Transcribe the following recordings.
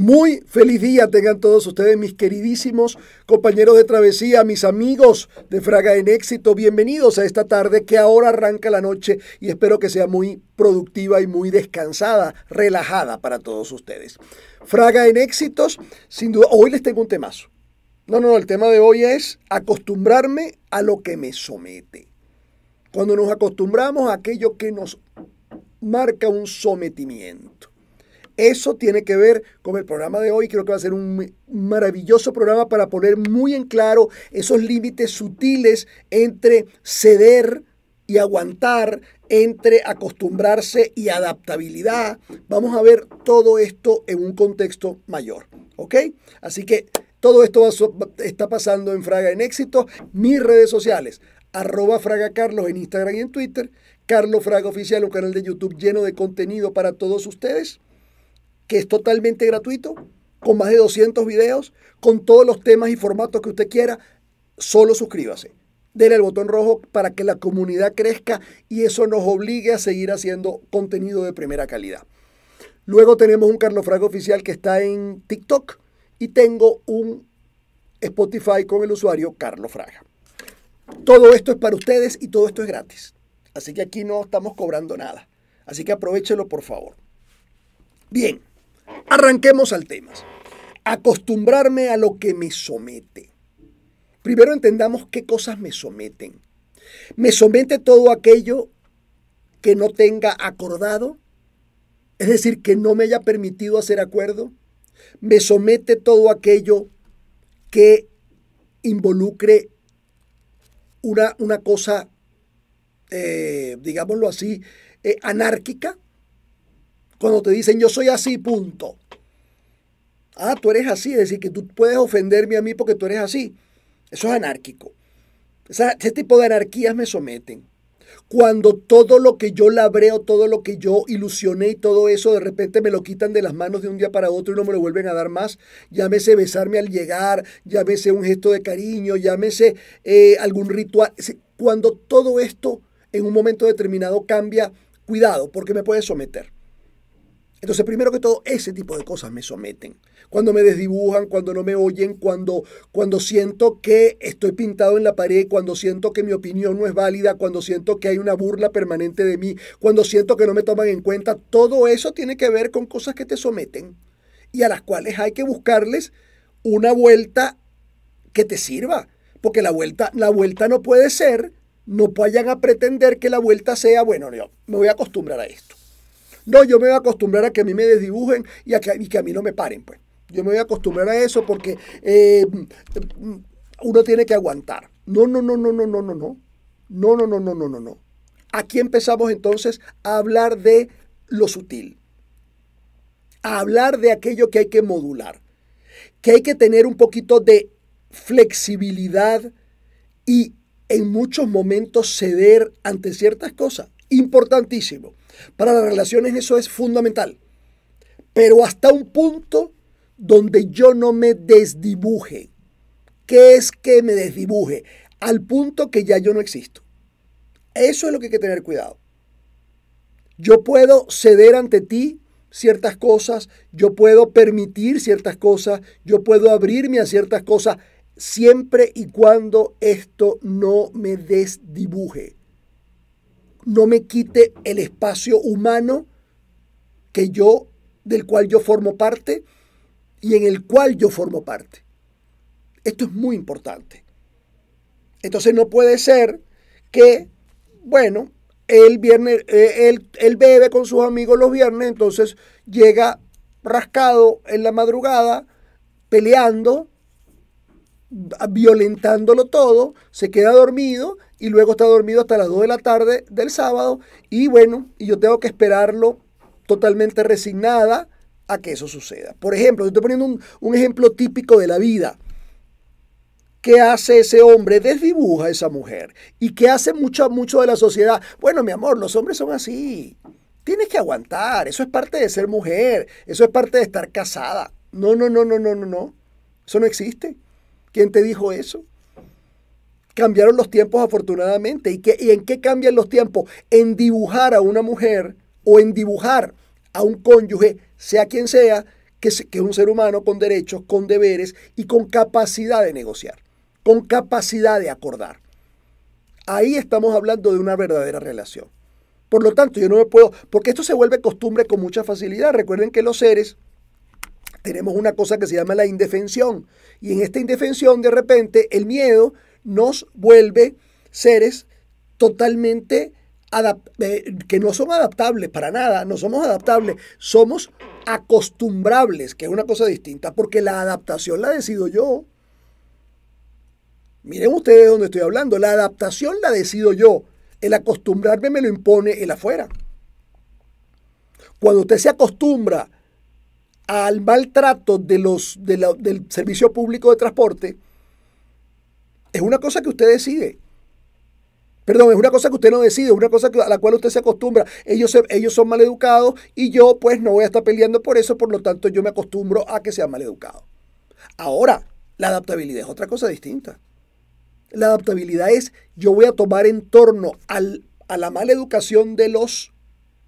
Muy feliz día tengan todos ustedes, mis queridísimos compañeros de travesía, mis amigos de Fraga en Éxito. Bienvenidos a esta tarde que ahora arranca la noche y espero que sea muy productiva y muy descansada, relajada para todos ustedes. Fraga en Éxitos, sin duda, hoy les tengo un temazo. No, no, no, el tema de hoy es acostumbrarme a lo que me somete. Cuando nos acostumbramos a aquello que nos marca un sometimiento. Eso tiene que ver con el programa de hoy. Creo que va a ser un maravilloso programa para poner muy en claro esos límites sutiles entre ceder y aguantar, entre acostumbrarse y adaptabilidad. Vamos a ver todo esto en un contexto mayor. ¿Ok? Así que todo esto está pasando en Fraga en éxito. Mis redes sociales, arroba Fraga Carlos en Instagram y en Twitter. Carlos Fraga Oficial, un canal de YouTube lleno de contenido para todos ustedes que es totalmente gratuito, con más de 200 videos, con todos los temas y formatos que usted quiera. Solo suscríbase. Denle el botón rojo para que la comunidad crezca y eso nos obligue a seguir haciendo contenido de primera calidad. Luego tenemos un Carlos Fraga oficial que está en TikTok y tengo un Spotify con el usuario Carlos Fraga. Todo esto es para ustedes y todo esto es gratis. Así que aquí no estamos cobrando nada. Así que aprovechelo, por favor. Bien, Arranquemos al tema. Acostumbrarme a lo que me somete. Primero entendamos qué cosas me someten. Me somete todo aquello que no tenga acordado, es decir, que no me haya permitido hacer acuerdo. Me somete todo aquello que involucre una, una cosa, eh, digámoslo así, eh, anárquica, cuando te dicen yo soy así, punto. Ah, tú eres así, es decir, que tú puedes ofenderme a mí porque tú eres así. Eso es anárquico. Esa, ese tipo de anarquías me someten. Cuando todo lo que yo labreo, todo lo que yo ilusioné y todo eso, de repente me lo quitan de las manos de un día para otro y no me lo vuelven a dar más. Llámese besarme al llegar, llámese un gesto de cariño, llámese eh, algún ritual. Cuando todo esto en un momento determinado cambia, cuidado, porque me puedes someter. Entonces, primero que todo, ese tipo de cosas me someten. Cuando me desdibujan, cuando no me oyen, cuando, cuando siento que estoy pintado en la pared, cuando siento que mi opinión no es válida, cuando siento que hay una burla permanente de mí, cuando siento que no me toman en cuenta, todo eso tiene que ver con cosas que te someten y a las cuales hay que buscarles una vuelta que te sirva. Porque la vuelta, la vuelta no puede ser, no vayan a pretender que la vuelta sea, bueno, me voy a acostumbrar a esto. No, yo me voy a acostumbrar a que a mí me desdibujen y, a que, que a mí no me paren, pues. Yo me voy a acostumbrar a eso porque eh, uno tiene que aguantar. No, no, no, no, no, no, no, no. No, no, no, no, no, no, no. Aquí empezamos entonces a hablar de lo sutil. A hablar de aquello que hay que modular. Que hay que tener un poquito de flexibilidad y en muchos momentos ceder ante ciertas cosas. Importantísimo. Para las relaciones eso es fundamental. Pero hasta un punto donde yo no me desdibuje. ¿Qué es que me desdibuje? Al punto que ya yo no existo. Eso es lo que hay que tener cuidado. Yo puedo ceder ante ti ciertas cosas, yo puedo permitir ciertas cosas, yo puedo abrirme a ciertas cosas, siempre y cuando esto no me desdibuje no me quite el espacio humano que yo del cual yo formo parte y en el cual yo formo parte. Esto es muy importante. Entonces no puede ser que, bueno, el viernes, eh, él, bebe con sus amigos los viernes, entonces llega rascado en la madrugada, peleando, violentándolo todo, se queda dormido y luego está dormido hasta las 2 de la tarde del sábado y bueno, y yo tengo que esperarlo totalmente resignada a que eso suceda. Por ejemplo, estoy poniendo un, ejemplo típico de la vida. ¿Qué hace ese hombre? Desdibuja a esa mujer. ¿Y qué hace mucho, mucho de la sociedad? Bueno, mi amor, los hombres son así. Tienes que aguantar. Eso es parte de ser mujer. Eso es parte de estar casada. No, no, no, no, no, no, no. Eso no existe. ¿Quién te dijo eso? cambiaron los tiempos afortunadamente. ¿Y, qué, en qué cambian los tiempos? En dibujar a una mujer o en dibujar a un cónyuge, sea quien sea, que, es un ser humano con derechos, con deberes y con capacidad de negociar, con capacidad de acordar. Ahí estamos hablando de una verdadera relación. Por lo tanto, yo no me puedo, porque esto se vuelve costumbre con mucha facilidad. Recuerden que los seres tenemos una cosa que se llama la indefensión. Y en esta indefensión, de repente, el miedo nos vuelve seres totalmente eh, que no son adaptables para nada, no somos adaptables, somos acostumbrables, que es una cosa distinta, porque la adaptación la decido yo. Miren ustedes de dónde estoy hablando, la adaptación la decido yo, el acostumbrarme me lo impone el afuera. Cuando usted se acostumbra al maltrato de los, del servicio público de transporte, es una cosa que usted decide. Perdón, es una cosa que usted no decide, es una cosa a la cual usted se acostumbra. Ellos, ellos son maleducados y yo pues no voy a estar peleando por eso, por lo tanto yo me acostumbro a que mal educado. Ahora, la adaptabilidad es otra cosa distinta. La adaptabilidad es yo voy a tomar en torno a la mala educación de los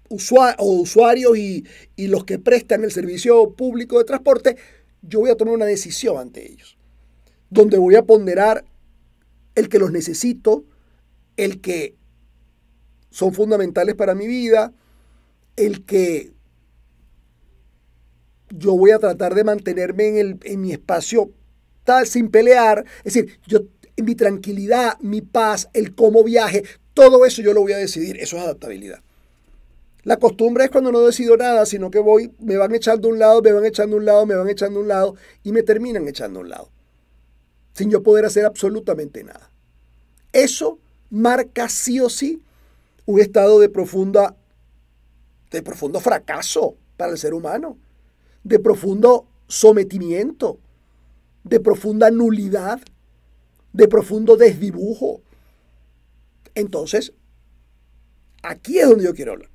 usuarios, o usuarios y, y los que prestan el servicio público de transporte, yo voy a tomar una decisión ante ellos, donde voy a ponderar el que los necesito, el que son fundamentales para mi vida, el que yo voy a tratar de mantenerme en, mi espacio tal sin pelear, es decir, yo mi tranquilidad, mi paz, el cómo viaje, todo eso yo lo voy a decidir, eso es adaptabilidad. La costumbre es cuando no decido nada, sino que voy, me van echando a un lado, me van echando un lado, me van echando a un lado y me terminan echando a un lado sin yo poder hacer absolutamente nada. Eso marca sí o sí un estado de profunda de profundo fracaso para el ser humano, de profundo sometimiento, de profunda nulidad, de profundo desdibujo. Entonces, aquí es donde yo quiero hablar.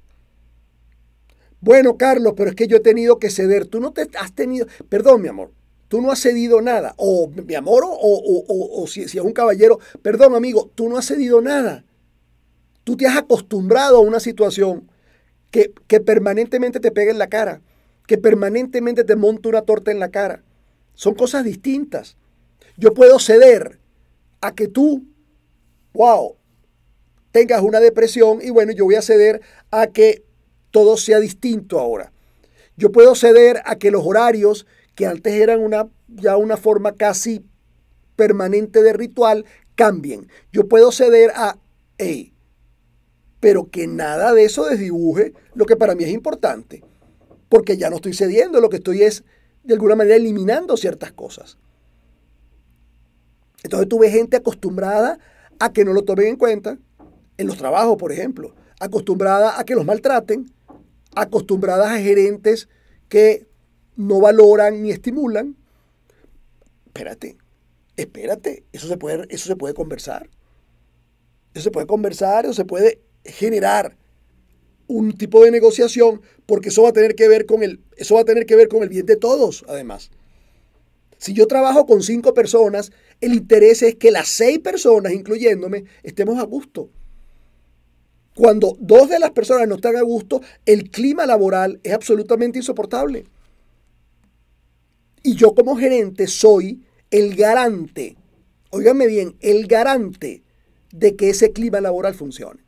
Bueno, Carlos, pero es que yo he tenido que ceder. Tú no te has tenido, perdón, mi amor, tú no has cedido nada. O mi amor, o, o, o, o si, si, es un caballero, perdón amigo, tú no has cedido nada. Tú te has acostumbrado a una situación que, que permanentemente te pega en la cara, que permanentemente te monta una torta en la cara. Son cosas distintas. Yo puedo ceder a que tú, wow, tengas una depresión y bueno, yo voy a ceder a que todo sea distinto ahora. Yo puedo ceder a que los horarios que antes eran una, ya una forma casi permanente de ritual, cambien. Yo puedo ceder a, hey, pero que nada de eso desdibuje lo que para mí es importante, porque ya no estoy cediendo, lo que estoy es de alguna manera eliminando ciertas cosas. Entonces tuve gente acostumbrada a que no lo tomen en cuenta, en los trabajos, por ejemplo, acostumbrada a que los maltraten, acostumbradas a gerentes que no valoran ni estimulan. Espérate, espérate, eso se puede, eso se puede conversar. Eso se puede conversar, o se puede generar un tipo de negociación, porque eso va a tener que ver con el, eso va a tener que ver con el bien de todos, además. Si yo trabajo con cinco personas, el interés es que las seis personas, incluyéndome, estemos a gusto. Cuando dos de las personas no están a gusto, el clima laboral es absolutamente insoportable. Y yo como gerente soy el garante, óigame bien, el garante de que ese clima laboral funcione.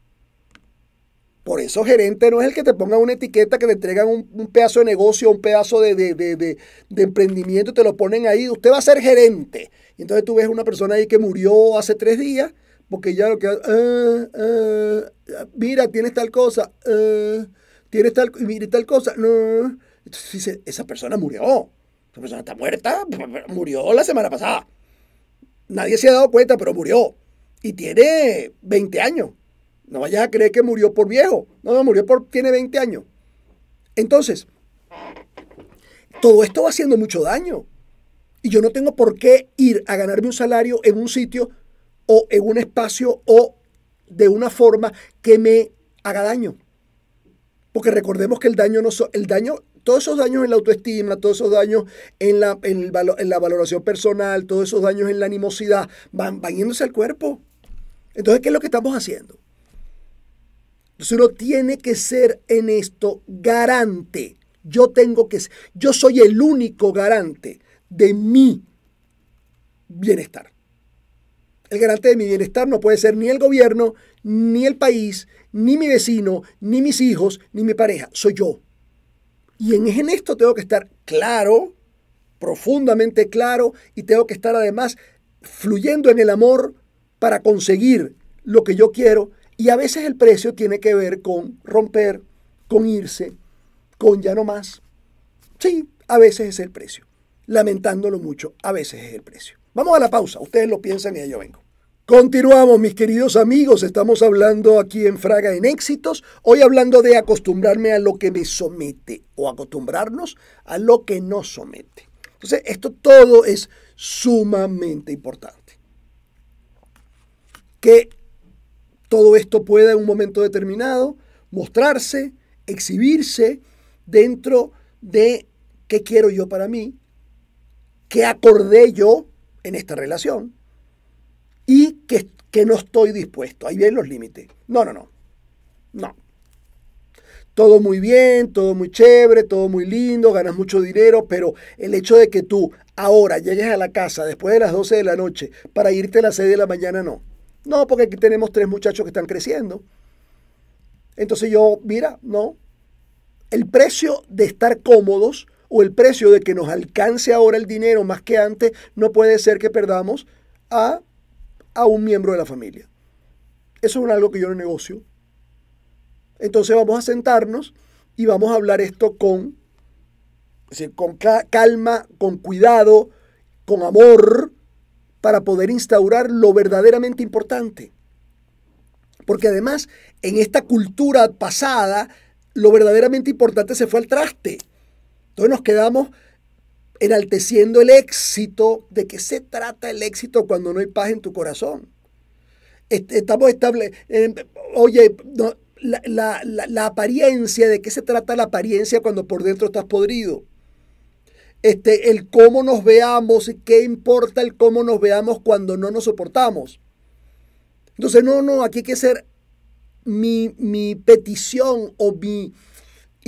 Por eso gerente no es el que te ponga una etiqueta que le entregan un, pedazo de negocio, un pedazo de, de, de, emprendimiento, te lo ponen ahí, usted va a ser gerente. Y entonces tú ves una persona ahí que murió hace tres días, porque ya lo que... Ah, ah, mira, tienes tal cosa, ah, tienes tal, mira, tal cosa. No, entonces dice, esa persona murió persona está muerta, murió la semana pasada. Nadie se ha dado cuenta, pero murió. Y tiene 20 años. No vayas a creer que murió por viejo. No, no, murió por... tiene 20 años. Entonces, todo esto va haciendo mucho daño. Y yo no tengo por qué ir a ganarme un salario en un sitio o en un espacio o de una forma que me haga daño. Porque recordemos que el daño, no es, el daño todos esos daños en la autoestima, todos esos daños en la, en, la valoración personal, todos esos daños en la animosidad, van, yéndose al cuerpo. Entonces, ¿qué es lo que estamos haciendo? Entonces uno tiene que ser en esto garante. Yo tengo que yo soy el único garante de mi bienestar. El garante de mi bienestar no puede ser ni el gobierno, ni el país, ni mi vecino, ni mis hijos, ni mi pareja. Soy yo. Y en, esto tengo que estar claro, profundamente claro, y tengo que estar además fluyendo en el amor para conseguir lo que yo quiero. Y a veces el precio tiene que ver con romper, con irse, con ya no más. Sí, a veces es el precio. Lamentándolo mucho, a veces es el precio. Vamos a la pausa. Ustedes lo piensan y ahí yo vengo. Continuamos, mis queridos amigos. Estamos hablando aquí en Fraga en Éxitos. Hoy hablando de acostumbrarme a lo que me somete o acostumbrarnos a lo que no somete. Entonces, esto todo es sumamente importante. Que todo esto pueda en un momento determinado mostrarse, exhibirse dentro de qué quiero yo para mí, qué acordé yo en esta relación y que, no estoy dispuesto. Ahí vienen los límites. No, no, no. No. Todo muy bien, todo muy chévere, todo muy lindo, ganas mucho dinero, pero el hecho de que tú ahora llegues a la casa después de las 12 de la noche para irte a las 6 de la mañana, no. No, porque aquí tenemos tres muchachos que están creciendo. Entonces yo, mira, no. El precio de estar cómodos o el precio de que nos alcance ahora el dinero más que antes no puede ser que perdamos a a un miembro de la familia. Eso es algo que yo no negocio. Entonces vamos a sentarnos y vamos a hablar esto con, con calma, con cuidado, con amor, para poder instaurar lo verdaderamente importante. Porque además, en esta cultura pasada, lo verdaderamente importante se fue al traste. Entonces nos quedamos enalteciendo el éxito. ¿De qué se trata el éxito cuando no hay paz en tu corazón? Estamos estable. Em, oye, la, apariencia, ¿de qué se trata la apariencia cuando por dentro estás podrido? Este, el cómo nos veamos, qué importa el cómo nos veamos cuando no nos soportamos. Entonces, no, no, aquí hay que ser mi, mi petición o mi,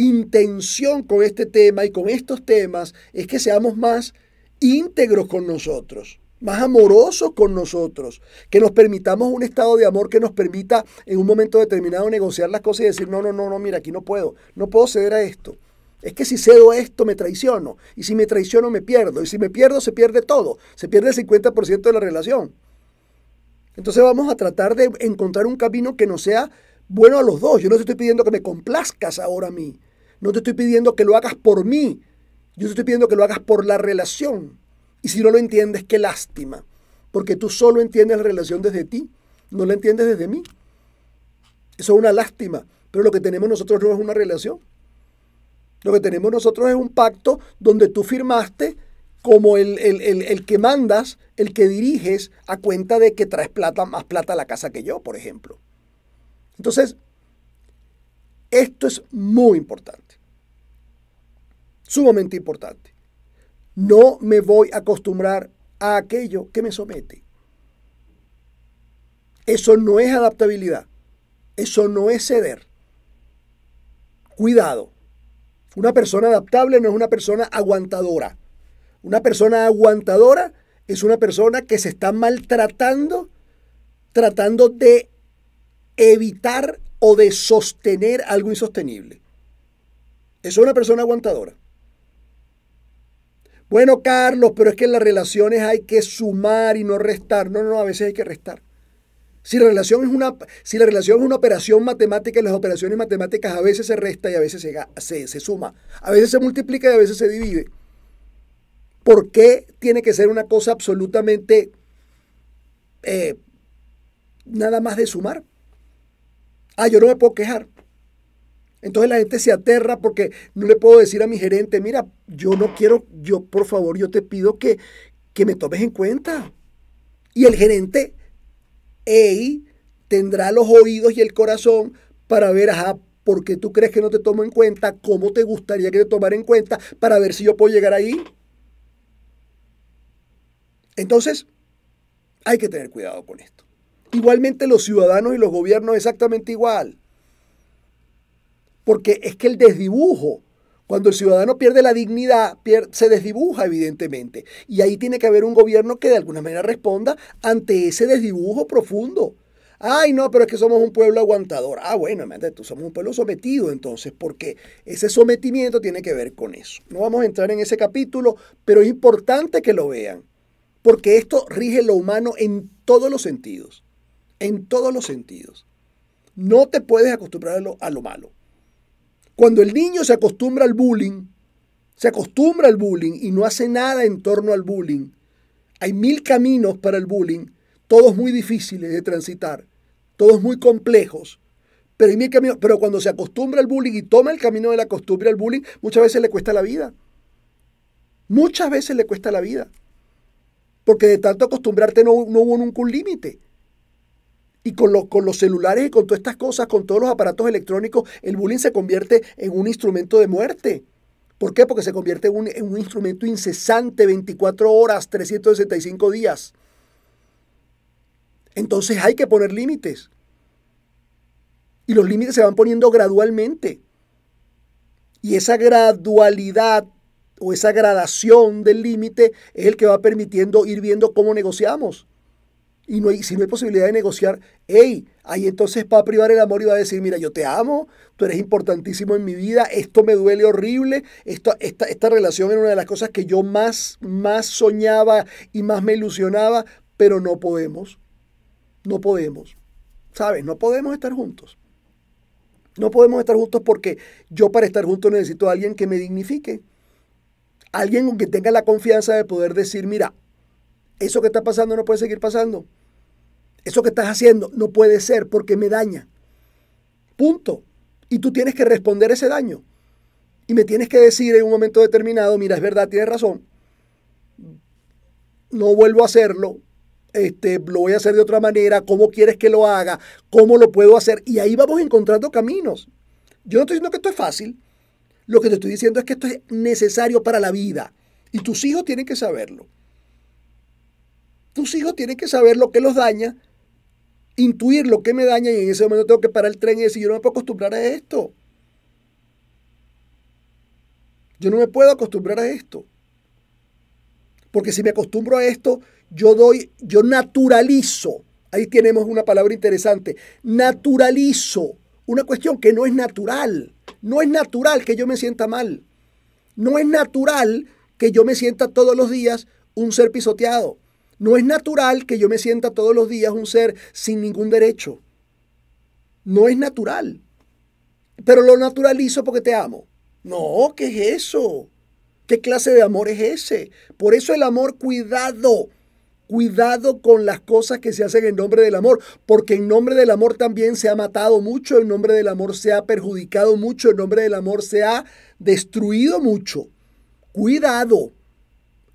intención con este tema y con estos temas es que seamos más íntegros con nosotros, más amorosos con nosotros, que nos permitamos un estado de amor que nos permita en un momento determinado negociar las cosas y decir, no, no, no, no, mira, aquí no puedo, no puedo ceder a esto. Es que si cedo esto me traiciono, y si me traiciono me pierdo, y si me pierdo se pierde todo, se pierde el 50% de la relación. Entonces vamos a tratar de encontrar un camino que no sea bueno a los dos. Yo no te estoy pidiendo que me complazcas ahora a mí, no te estoy pidiendo que lo hagas por mí. Yo te estoy pidiendo que lo hagas por la relación. Y si no lo entiendes, qué lástima. Porque tú solo entiendes la relación desde ti. No la entiendes desde mí. Eso es una lástima. Pero lo que tenemos nosotros no es una relación. Lo que tenemos nosotros es un pacto donde tú firmaste como el, el, que mandas, el que diriges, a cuenta de que traes plata, más plata a la casa que yo, por ejemplo. Entonces, esto es muy importante sumamente importante. No me voy a acostumbrar a aquello que me somete. Eso no es adaptabilidad. Eso no es ceder. Cuidado. Una persona adaptable no es una persona aguantadora. Una persona aguantadora es una persona que se está maltratando tratando de evitar o de sostener algo insostenible. Eso es una persona aguantadora. Bueno, Carlos, pero es que en las relaciones hay que sumar y no restar. No, no, a veces hay que restar. Si la, relación es una, si la relación es una operación matemática en las operaciones matemáticas a veces se resta y a veces se, se, suma, a veces se multiplica y a veces se divide. ¿Por qué tiene que ser una cosa absolutamente eh, nada más de sumar? Ah, yo no me puedo quejar. Entonces la gente se aterra porque no le puedo decir a mi gerente, mira, yo no quiero, yo por favor, yo te pido que, que me tomes en cuenta. Y el gerente, eh, tendrá los oídos y el corazón para ver, ajá, ¿por qué tú crees que no te tomo en cuenta? ¿Cómo te gustaría que te tomara en cuenta para ver si yo puedo llegar ahí? Entonces, hay que tener cuidado con esto. Igualmente los ciudadanos y los gobiernos exactamente igual porque es que el desdibujo, cuando el ciudadano pierde la dignidad, se desdibuja evidentemente. Y ahí tiene que haber un gobierno que de alguna manera responda ante ese desdibujo profundo. Ay, no, pero es que somos un pueblo aguantador. Ah, bueno, tú somos un pueblo sometido entonces, porque ese sometimiento tiene que ver con eso. No vamos a entrar en ese capítulo, pero es importante que lo vean, porque esto rige lo humano en todos los sentidos, en todos los sentidos. No te puedes acostumbrar a lo malo. Cuando el niño se acostumbra al bullying, se acostumbra al bullying y no hace nada en torno al bullying, hay mil caminos para el bullying, todos muy difíciles de transitar, todos muy complejos. Pero, hay mil caminos, pero cuando se acostumbra al bullying y toma el camino de la costumbre al bullying, muchas veces le cuesta la vida. Muchas veces le cuesta la vida. Porque de tanto acostumbrarte no, no hubo nunca un límite. Y con, con los celulares y con todas estas cosas, con todos los aparatos electrónicos, el bullying se convierte en un instrumento de muerte. ¿Por qué? Porque se convierte en un instrumento incesante, 24 horas, 365 días. Entonces hay que poner límites. Y los límites se van poniendo gradualmente. Y esa gradualidad o esa gradación del límite es el que va permitiendo ir viendo cómo negociamos y si no hay posibilidad de negociar, hey, ahí entonces va a privar el amor y va a decir, mira, yo te amo, tú eres importantísimo en mi vida, esto me duele horrible, esta, esta relación era una de las cosas que yo más, más soñaba y más me ilusionaba, pero no podemos, no podemos, ¿sabes? No podemos estar juntos. No podemos estar juntos porque yo para estar juntos necesito a alguien que me dignifique. Alguien con quien tenga la confianza de poder decir, mira, eso que está pasando no puede seguir pasando. Eso que estás haciendo no puede ser porque me daña. Punto. Y tú tienes que responder ese daño. Y me tienes que decir en un momento determinado, mira, es verdad, tienes razón. No vuelvo a hacerlo. Este, lo voy a hacer de otra manera. ¿Cómo quieres que lo haga? ¿Cómo lo puedo hacer? Y ahí vamos encontrando caminos. Yo no estoy diciendo que esto es fácil. Lo que te estoy diciendo es que esto es necesario para la vida. Y tus hijos tienen que saberlo. Tus hijos tienen que saber lo que los daña intuir lo que me daña y en ese momento tengo que parar el tren y decir, yo no me puedo acostumbrar a esto. Yo no me puedo acostumbrar a esto. Porque si me acostumbro a esto, yo doy, yo naturalizo. Ahí tenemos una palabra interesante. Naturalizo una cuestión que no es natural. No es natural que yo me sienta mal. No es natural que yo me sienta todos los días un ser pisoteado. No es natural que yo me sienta todos los días un ser sin ningún derecho. No es natural. Pero lo naturalizo porque te amo. No, ¿qué es eso? ¿Qué clase de amor es ese? Por eso el amor, cuidado. Cuidado con las cosas que se hacen en nombre del amor, porque en nombre del amor también se ha matado mucho, en nombre del amor se ha perjudicado mucho, en nombre del amor se ha destruido mucho. Cuidado.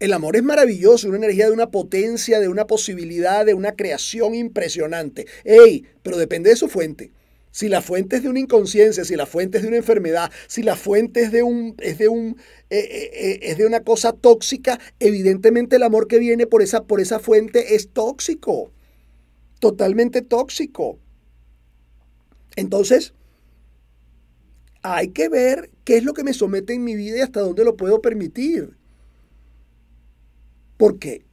El amor es maravilloso, una energía de una potencia, de una posibilidad, de una creación impresionante. ¡Ey! Pero depende de su fuente. Si la fuente es de una inconsciencia, si la fuente es de una enfermedad, si la fuente es de, un, es de, un, eh, eh, eh, es de una cosa tóxica, evidentemente el amor que viene por esa, por esa fuente es tóxico. Totalmente tóxico. Entonces, hay que ver qué es lo que me somete en mi vida y hasta dónde lo puedo permitir porque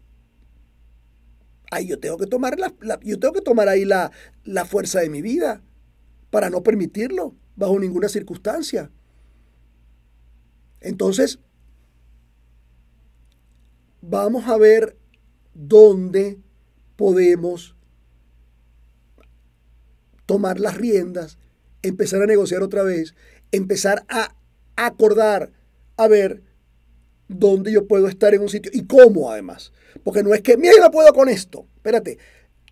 ahí yo tengo que tomar, yo tengo que tomar ahí la fuerza de mi vida para no permitirlo bajo ninguna circunstancia. Entonces, vamos a ver dónde podemos tomar las riendas, empezar a negociar otra vez, empezar a acordar, a ver, dónde yo puedo estar en un sitio y cómo además. Porque no es que, mira, yo no puedo con esto. Espérate,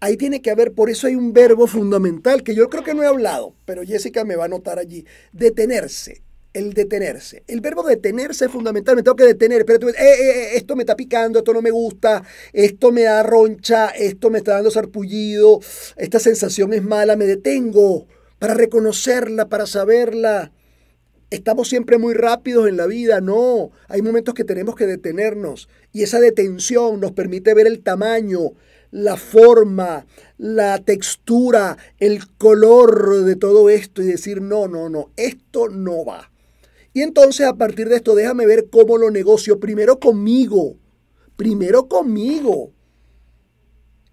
ahí tiene que haber, por eso hay un verbo fundamental que yo creo que no he hablado, pero Jessica me va a notar allí. Detenerse. El detenerse. El verbo detenerse es fundamental. Me tengo que detener. Pero eh, eh, eh, esto me está picando, esto no me gusta, esto me da roncha, esto me está dando sarpullido, esta sensación es mala, me detengo para reconocerla, para saberla estamos siempre muy rápidos en la vida, no, hay momentos que tenemos que detenernos y esa detención nos permite ver el tamaño, la forma, la textura, el color de todo esto y decir, no, no, no, esto no va. Y entonces a partir de esto déjame ver cómo lo negocio, primero conmigo, primero conmigo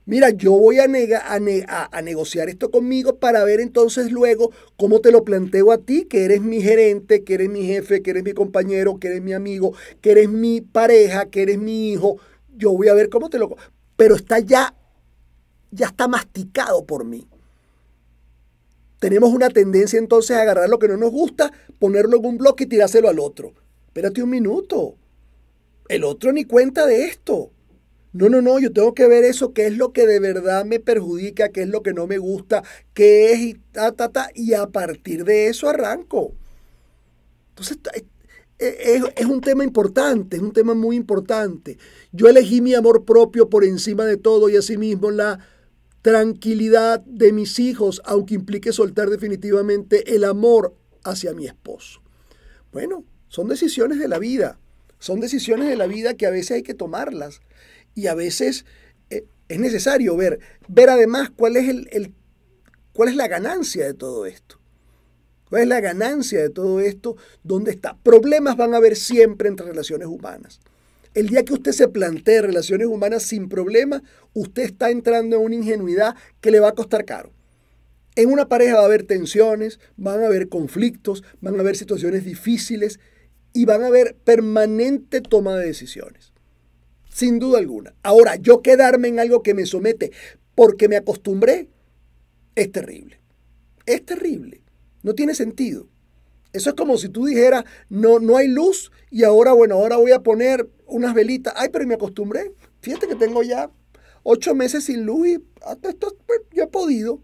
mira, yo voy a, a, negociar esto conmigo para ver entonces luego cómo te lo planteo a ti, que eres mi gerente, que eres mi jefe, que eres mi compañero, que eres mi amigo, que eres mi pareja, que eres mi hijo. Yo voy a ver cómo te lo... Pero está ya, ya está masticado por mí. Tenemos una tendencia entonces a agarrar lo que no nos gusta, ponerlo en un bloque y tirárselo al otro. Espérate un minuto. El otro ni cuenta de esto. No, no, no, yo tengo que ver eso, qué es lo que de verdad me perjudica, qué es lo que no me gusta, qué es y ta, ta, ta, y a partir de eso arranco. Entonces, e, e, es, es, un tema importante, es un tema muy importante. Yo elegí mi amor propio por encima de todo y asimismo la tranquilidad de mis hijos, aunque implique soltar definitivamente el amor hacia mi esposo. Bueno, son decisiones de la vida, son decisiones de la vida que a veces hay que tomarlas y a veces eh, es necesario ver, ver además cuál es, el, cuál es la ganancia de todo esto. ¿Cuál es la ganancia de todo esto? ¿Dónde está? Problemas van a haber siempre entre relaciones humanas. El día que usted se plantee relaciones humanas sin problemas usted está entrando en una ingenuidad que le va a costar caro. En una pareja va a haber tensiones, van a haber conflictos, van a haber situaciones difíciles y van a haber permanente toma de decisiones sin duda alguna. Ahora, yo quedarme en algo que me somete porque me acostumbré, es terrible. Es terrible. No tiene sentido. Eso es como si tú dijeras, no, no hay luz y ahora, bueno, ahora voy a poner unas velitas. Ay, pero me acostumbré. Fíjate que tengo ya ocho meses sin luz y ah, esto, pues, yo he podido.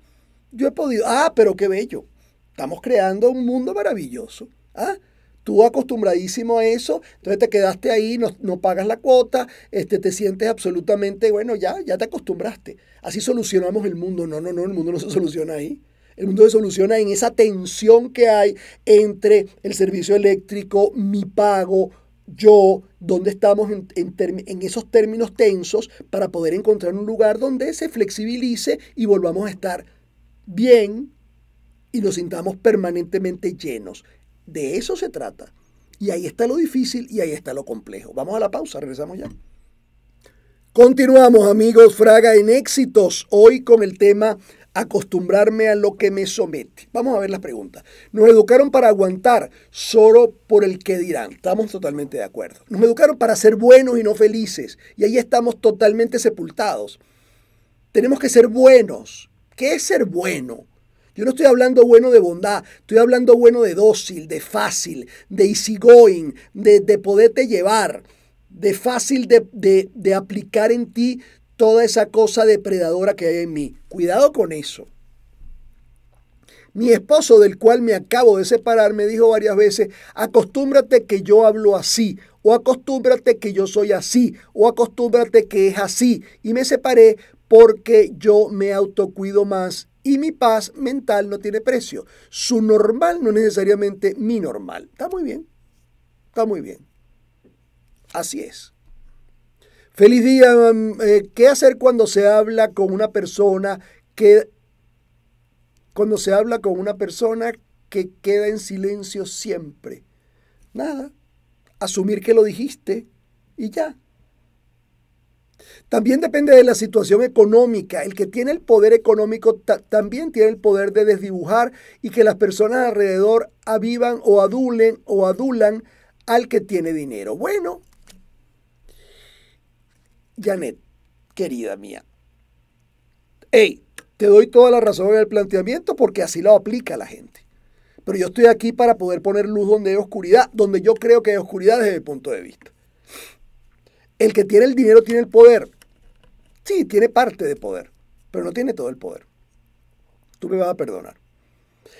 Yo he podido. Ah, pero qué bello. Estamos creando un mundo maravilloso. ¿Ah? tú acostumbradísimo a eso, entonces te quedaste ahí, no, pagas la cuota, este, te sientes absolutamente, bueno, ya, ya te acostumbraste. Así solucionamos el mundo. No, no, no, el mundo no se soluciona ahí. El mundo se soluciona en esa tensión que hay entre el servicio eléctrico, mi pago, yo, donde estamos en, en, esos términos tensos para poder encontrar un lugar donde se flexibilice y volvamos a estar bien y nos sintamos permanentemente llenos. De eso se trata. Y ahí está lo difícil y ahí está lo complejo. Vamos a la pausa, regresamos ya. Continuamos amigos Fraga en éxitos, hoy con el tema acostumbrarme a lo que me somete. Vamos a ver las preguntas. Nos educaron para aguantar solo por el que dirán. Estamos totalmente de acuerdo. Nos educaron para ser buenos y no felices. Y ahí estamos totalmente sepultados. Tenemos que ser buenos. ¿Qué es ser bueno? Yo no estoy hablando bueno de bondad, estoy hablando bueno de dócil, de fácil, de easygoing, de, de poderte llevar, de fácil de, de, de aplicar en ti toda esa cosa depredadora que hay en mí. Cuidado con eso. Mi esposo, del cual me acabo de separar, me dijo varias veces, acostúmbrate que yo hablo así, o acostúmbrate que yo soy así, o acostúmbrate que es así. Y me separé porque yo me autocuido más y mi paz mental no tiene precio. Su normal no necesariamente mi normal. Está muy bien. Está muy bien. Así es. Feliz día. Mm, eh, ¿Qué hacer cuando se habla con una persona que cuando se habla con una persona que queda en silencio siempre? Nada. Asumir que lo dijiste y ya. También depende de la situación económica. El que tiene el poder económico también tiene el poder de desdibujar y que las personas alrededor avivan o adulen o adulan al que tiene dinero. Bueno, Janet, querida mía, hey, te doy toda la razón en el planteamiento porque así lo aplica la gente. Pero yo estoy aquí para poder poner luz donde hay oscuridad, donde yo creo que hay oscuridad desde mi punto de vista. El que tiene el dinero tiene el poder. Sí, tiene parte de poder, pero no tiene todo el poder. Tú me vas a perdonar.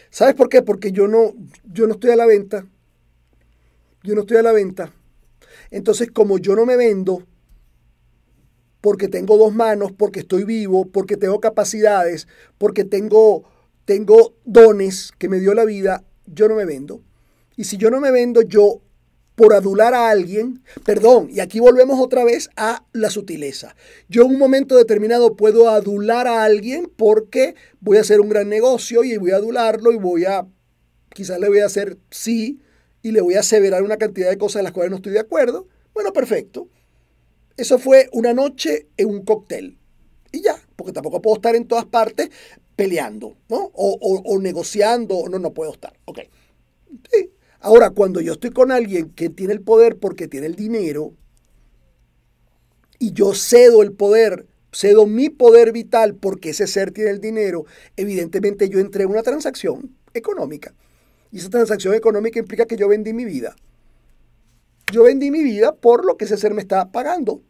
¿Sabes por qué? Porque yo no, yo no estoy a la venta. Yo no estoy a la venta. Entonces, como yo no me vendo, porque tengo dos manos, porque estoy vivo, porque tengo capacidades, porque tengo, tengo dones que me dio la vida, yo no me vendo. Y si yo no me vendo, yo por adular a alguien, perdón, y aquí volvemos otra vez a la sutileza. Yo en un momento determinado puedo adular a alguien porque voy a hacer un gran negocio y voy a adularlo y voy a, quizás le voy a hacer sí y le voy a aseverar una cantidad de cosas de las cuales no estoy de acuerdo. Bueno, perfecto. Eso fue una noche en un cóctel. Y ya, porque tampoco puedo estar en todas partes peleando, ¿no? O, negociando, no, no puedo estar. Ok. Sí Ahora, cuando yo estoy con alguien que tiene el poder porque tiene el dinero, y yo cedo el poder, cedo mi poder vital porque ese ser tiene el dinero, evidentemente yo entré en una transacción económica. Y esa transacción económica implica que yo vendí mi vida. Yo vendí mi vida por lo que ese ser me está pagando.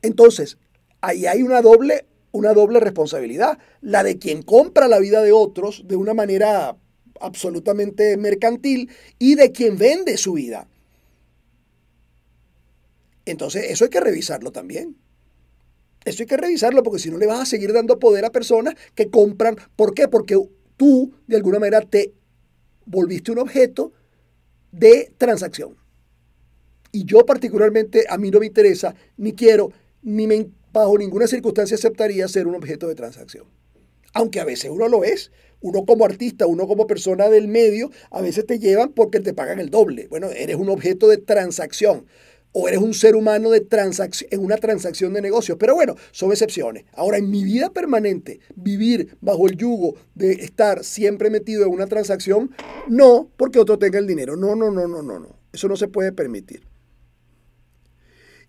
Entonces, ahí hay una doble, una doble responsabilidad. La de quien compra la vida de otros de una manera absolutamente mercantil y de quien vende su vida. Entonces, eso hay que revisarlo también. Eso hay que revisarlo porque si no le vas a seguir dando poder a personas que compran. ¿Por qué? Porque tú, de alguna manera, te volviste un objeto de transacción. Y yo particularmente, a mí no me interesa, ni quiero, ni me, bajo ninguna circunstancia aceptaría ser un objeto de transacción. Aunque a veces uno lo es, uno como artista, uno como persona del medio, a veces te llevan porque te pagan el doble. Bueno, eres un objeto de transacción o eres un ser humano de en una transacción de negocios. Pero bueno, son excepciones. Ahora, en mi vida permanente, vivir bajo el yugo de estar siempre metido en una transacción, no porque otro tenga el dinero. No, no, no, no, no, no. Eso no se puede permitir.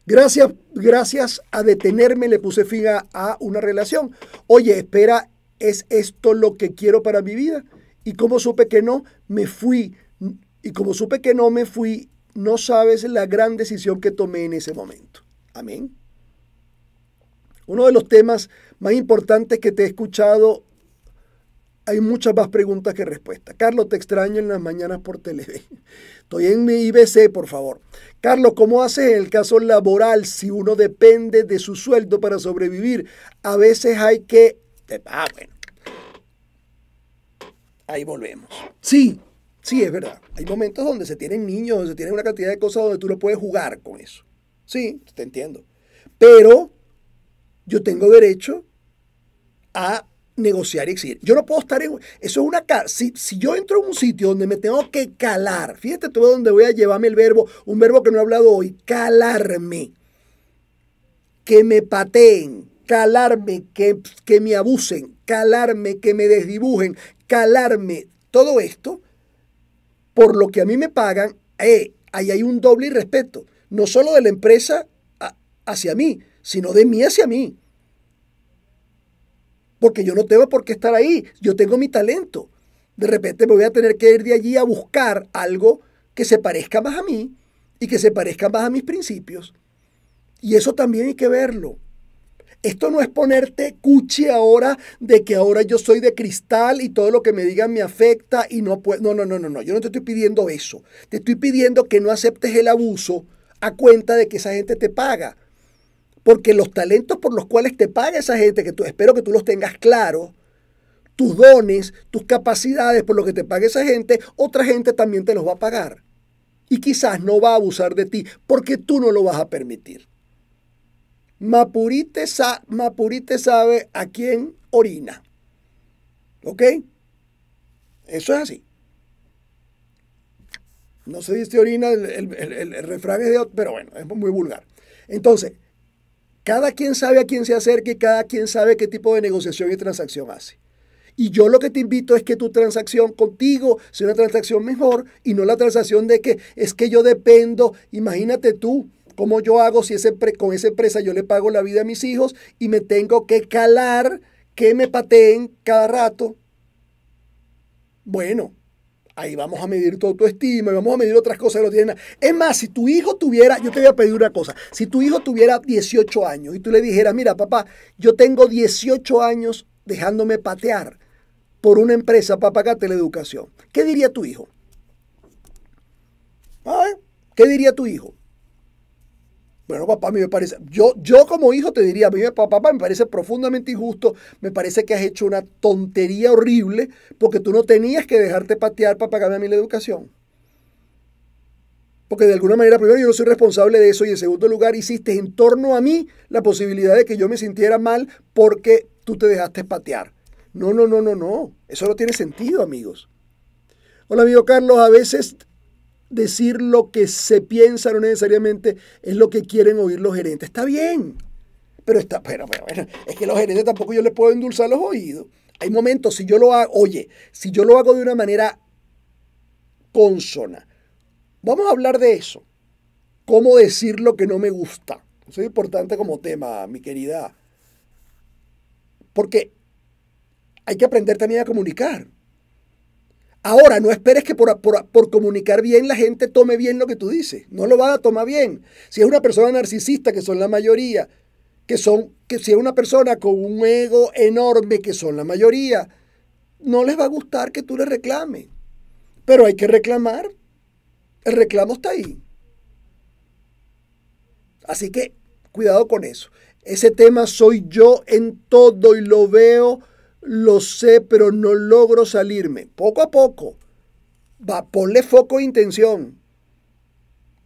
Gracias, gracias a detenerme le puse fin a una relación. Oye, espera ¿es esto lo que quiero para mi vida? Y como supe que no, me fui. Y como supe que no me fui, no sabes la gran decisión que tomé en ese momento. Amén. Uno de los temas más importantes que te he escuchado, hay muchas más preguntas que respuestas. Carlos, te extraño en las mañanas por televisión. Estoy en mi IBC, por favor. Carlos, ¿cómo haces en el caso laboral si uno depende de su sueldo para sobrevivir? A veces hay que ah, bueno. Ahí volvemos. Sí, sí, es verdad. Hay momentos donde se tienen niños, donde se tienen una cantidad de cosas donde tú no puedes jugar con eso. Sí, te entiendo. Pero yo tengo derecho a negociar y exigir. Yo no puedo estar en... Eso es una... Si, si yo entro en un sitio donde me tengo que calar, fíjate tú donde voy a llevarme el verbo, un verbo que no he hablado hoy, calarme, que me pateen, calarme, que, me abusen, calarme, que me desdibujen, calarme, todo esto, por lo que a mí me pagan, eh, ahí hay un doble irrespeto, no solo de la empresa hacia mí, sino de mí hacia mí. Porque yo no tengo por qué estar ahí, yo tengo mi talento. De repente me voy a tener que ir de allí a buscar algo que se parezca más a mí y que se parezca más a mis principios. Y eso también hay que verlo. Esto no es ponerte cuchi ahora de que ahora yo soy de cristal y todo lo que me digan me afecta y no puedo. No, no, no, no, no. Yo no te estoy pidiendo eso. Te estoy pidiendo que no aceptes el abuso a cuenta de que esa gente te paga. Porque los talentos por los cuales te paga esa gente, que tú, espero que tú los tengas claros, tus dones, tus capacidades, por lo que te paga esa gente, otra gente también te los va a pagar. Y quizás no va a abusar de ti porque tú no lo vas a permitir. Mapurite, sa sabe a quién orina. ¿Ok? Eso es así. No se este dice orina, el, el, es de otro, pero bueno, es muy vulgar. Entonces, cada quien sabe a quién se acerca y cada quien sabe qué tipo de negociación y transacción hace. Y yo lo que te invito es que tu transacción contigo sea una transacción mejor y no la transacción de que es que yo dependo, imagínate tú, ¿Cómo yo hago si con esa empresa yo le pago la vida a mis hijos y me tengo que calar que me pateen cada rato? Bueno, ahí vamos a medir tu autoestima y vamos a medir otras cosas que no tienen Es más, si tu hijo tuviera, yo te voy a pedir una cosa, si tu hijo tuviera 18 años y tú le dijeras, mira papá, yo tengo 18 años dejándome patear por una empresa para pagarte la educación, ¿qué diría tu hijo? ¿Qué diría tu hijo? Bueno, papá, mí me parece, yo, yo como hijo te diría, a mí papá, me parece profundamente injusto, me parece que has hecho una tontería horrible porque tú no tenías que dejarte patear para pagarme a mí la educación. Porque de alguna manera, primero, yo no soy responsable de eso y en segundo lugar, hiciste en torno a mí la posibilidad de que yo me sintiera mal porque tú te dejaste patear. No, no, no, no, no. Eso no tiene sentido, amigos. Hola, amigo Carlos. A veces decir lo que se piensa, no necesariamente es lo que quieren oír los gerentes. Está bien, pero está, pero, pero, es que los gerentes tampoco yo les puedo endulzar los oídos. Hay momentos, si yo lo hago, oye, si yo lo hago de una manera consona, vamos a hablar de eso. ¿Cómo decir lo que no me gusta? Eso es importante como tema, mi querida. Porque hay que aprender también a comunicar. Ahora, no esperes que por, comunicar bien la gente tome bien lo que tú dices. No lo va a tomar bien. Si es una persona narcisista, que son la mayoría, que son, que si es una persona con un ego enorme, que son la mayoría, no les va a gustar que tú le reclames. Pero hay que reclamar. El reclamo está ahí. Así que cuidado con eso. Ese tema soy yo en todo y lo veo lo sé, pero no logro salirme. Poco a poco. Va, ponle foco e intención.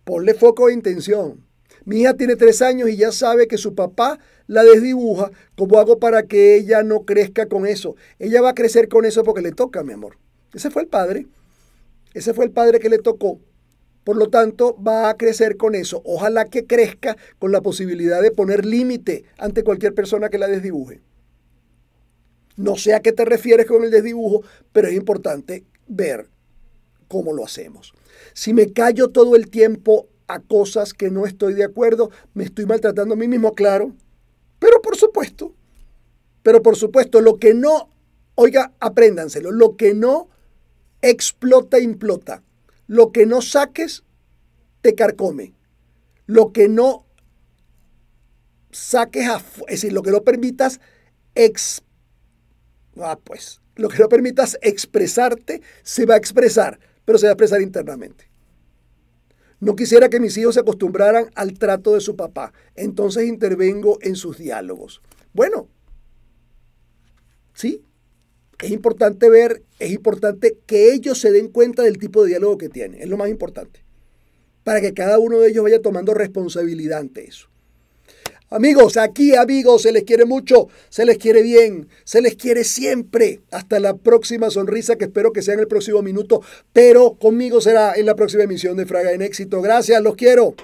Ponle foco e intención. Mi hija tiene tres años y ya sabe que su papá la desdibuja. ¿Cómo hago para que ella no crezca con eso? Ella va a crecer con eso porque le toca, mi amor. Ese fue el padre. Ese fue el padre que le tocó. Por lo tanto, va a crecer con eso. Ojalá que crezca con la posibilidad de poner límite ante cualquier persona que la desdibuje. No sé a qué te refieres con el desdibujo, pero es importante ver cómo lo hacemos. Si me callo todo el tiempo a cosas que no estoy de acuerdo, me estoy maltratando a mí mismo, claro. Pero por supuesto, pero por supuesto, lo que no, oiga, apréndanselo, lo que no explota, implota. Lo que no saques, te carcome. Lo que no saques, es decir, lo que no permitas explota Ah, pues, lo que no permitas expresarte se va a expresar, pero se va a expresar internamente. No quisiera que mis hijos se acostumbraran al trato de su papá, entonces intervengo en sus diálogos. Bueno, sí, es importante ver, es importante que ellos se den cuenta del tipo de diálogo que tienen, es lo más importante, para que cada uno de ellos vaya tomando responsabilidad ante eso. Amigos, aquí amigos, se les quiere mucho, se les quiere bien, se les quiere siempre. Hasta la próxima sonrisa que espero que sea en el próximo minuto, pero conmigo será en la próxima emisión de Fraga en Éxito. Gracias, los quiero.